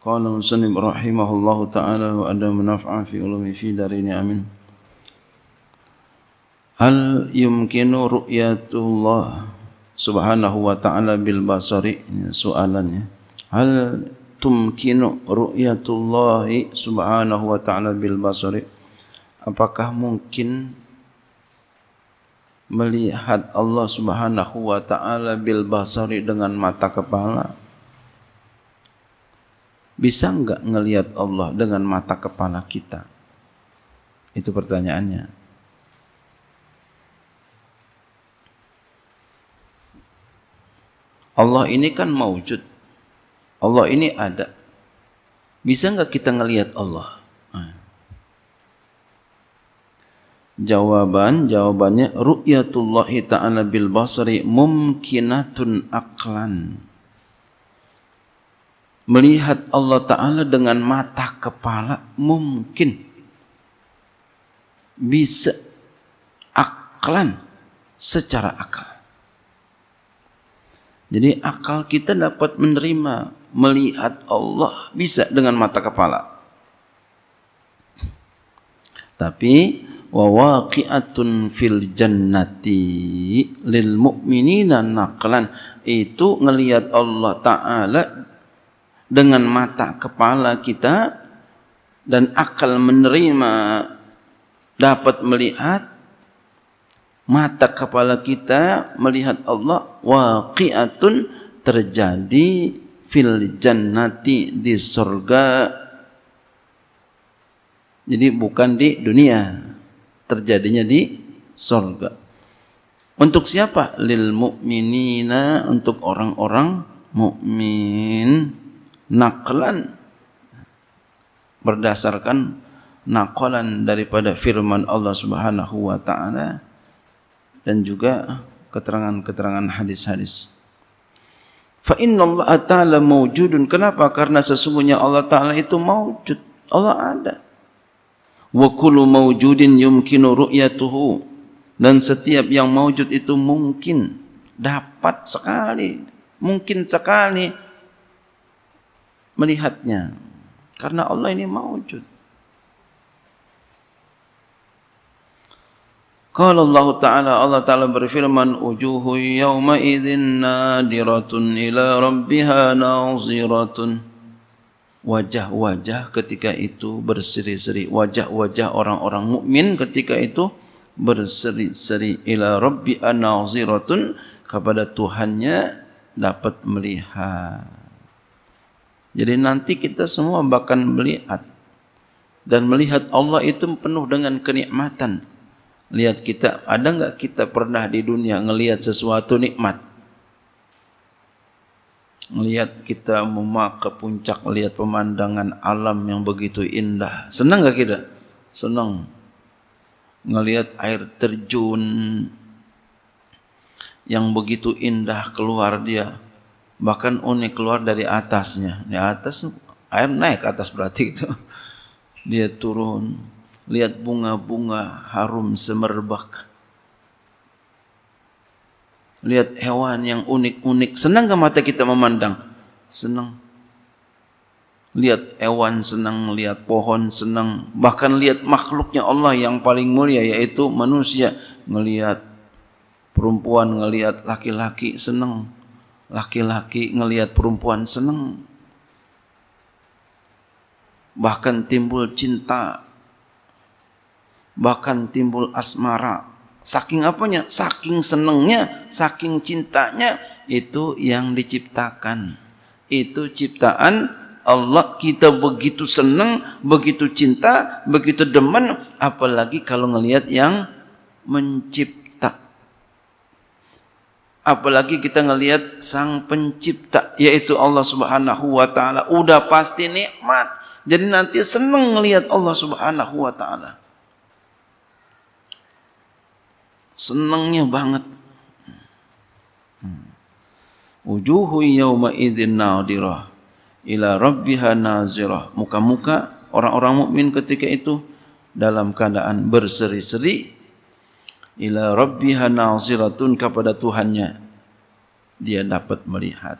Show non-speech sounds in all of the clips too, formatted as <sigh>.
قال مسلم رحمه الله تعالى وأدم نفعا في علوم في دارين آمين هل يمكن رؤية الله سبحانه وتعالى بالبصر سؤالا هل تمكن رؤية الله سبحانه وتعالى بالبصر apakah mungkin melihat Allah Subhanahu wa taala bil basari dengan mata kepala bisa nggak ngelihat Allah dengan mata kepala kita? Itu pertanyaannya. Allah ini kan mewujud. Allah ini ada. Bisa nggak kita ngelihat Allah? Jawaban, jawabannya ru'yatullahi ta'ala bil basri mumkinatun aqlan melihat Allah Ta'ala dengan mata kepala mungkin bisa akalan secara akal. Jadi akal kita dapat menerima melihat Allah bisa dengan mata kepala. Tapi waqi'atun fil jannati lil mu'minina naqlan itu ngelihat Allah taala dengan mata kepala kita dan akal menerima dapat melihat mata kepala kita melihat Allah waqiatun terjadi fil jannati di surga jadi bukan di dunia terjadinya di surga untuk siapa lil mukminina untuk orang-orang mukmin -orang naqlan berdasarkan naqalan daripada firman Allah Subhanahu wa taala dan juga keterangan-keterangan hadis-hadis. Fa inna Allah taala mawjudun. Kenapa? Karena sesungguhnya Allah taala itu mawjud. Allah ada. Wa kullu mawjudin yumkinu ru'yatuhu. Dan setiap yang mawjud itu mungkin dapat sekali, mungkin sekali melihatnya. Karena Allah ini mawujud. Kalau Allah Ta'ala, Allah Ta'ala berfirman, Ujuhu yawma idhin nadiratun ila rabbiha nauziratun. Wajah-wajah ketika itu berseri-seri. Wajah-wajah orang-orang mukmin ketika itu berseri-seri ila rabbi anaziratun kepada Tuhannya dapat melihat. Jadi nanti kita semua bahkan melihat dan melihat Allah itu penuh dengan kenikmatan. Lihat kita, ada enggak kita pernah di dunia melihat sesuatu nikmat? Melihat kita memak ke puncak, melihat pemandangan alam yang begitu indah. Senang enggak kita? Senang. Melihat air terjun yang begitu indah keluar dia. bahkan uni keluar dari atasnya di atas air naik atas berarti itu <laughs> dia turun lihat bunga-bunga harum semerbak lihat hewan yang unik-unik senang ke mata kita memandang senang lihat hewan senang lihat pohon senang bahkan lihat makhluknya Allah yang paling mulia yaitu manusia ngelihat perempuan ngelihat laki-laki senang laki-laki ngelihat perempuan seneng bahkan timbul cinta bahkan timbul asmara saking apanya saking senengnya saking cintanya itu yang diciptakan itu ciptaan Allah kita begitu seneng, begitu cinta begitu demen apalagi kalau ngelihat yang mencipta apalagi kita ngelihat sang pencipta yaitu Allah Subhanahu wa taala udah pasti nikmat jadi nanti senang lihat Allah Subhanahu wa taala senangnya banget wujuhu yauma idzin nadirah ila rabbiha nazirah muka-muka orang-orang mukmin ketika itu dalam keadaan berseri-seri ila rabbiha naziratun kepada Tuhannya dia dapat melihat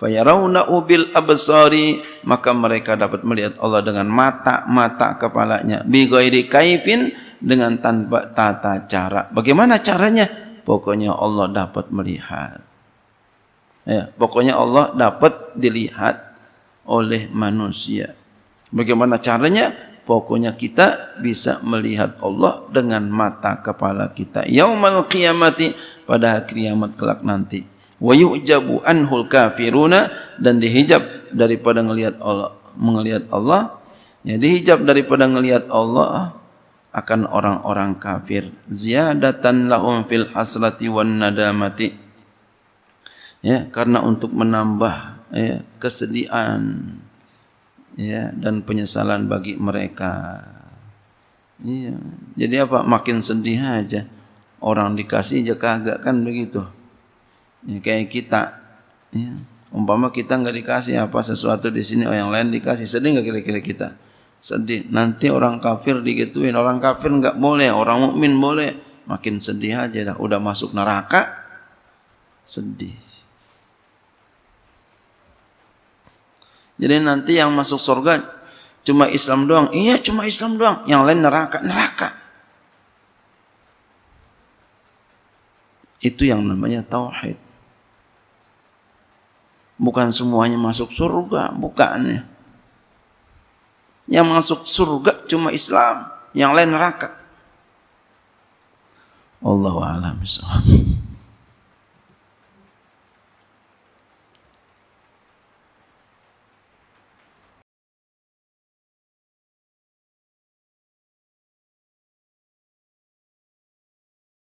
fayarawna ubil absari maka mereka dapat melihat Allah dengan mata-mata kepalanya bi ghairi kaifin dengan tanpa tata cara bagaimana caranya pokoknya Allah dapat melihat ya pokoknya Allah dapat dilihat oleh manusia bagaimana caranya pokoknya kita bisa melihat Allah dengan mata kepala kita yaumal qiyamati pada kiamat kelak nanti wa yujabu anhul kafiruna dan dihijab daripada melihat Allah melihat Allah ya dihijab daripada melihat Allah akan orang-orang kafir ziyadatan lahum fil hasrati wan nadamati ya karena untuk menambah ya, kesedihan ya dan penyesalan bagi mereka. Iya. Jadi apa? Makin sedih aja. Orang dikasih aja kagak kan begitu. Ya, kayak kita. Ya. Umpama kita nggak dikasih apa sesuatu di sini, oh yang lain dikasih. Sedih nggak kira-kira kita? Sedih. Nanti orang kafir digituin. Orang kafir nggak boleh. Orang mukmin boleh. Makin sedih aja dah. Udah masuk neraka, sedih. Jadi nanti yang masuk surga cuma Islam doang. Iya, cuma Islam doang. Yang lain neraka, neraka. Itu yang namanya tauhid. Bukan semuanya masuk surga, bukan ya. Yang masuk surga cuma Islam, yang lain neraka. Allahu a'lam bishawab.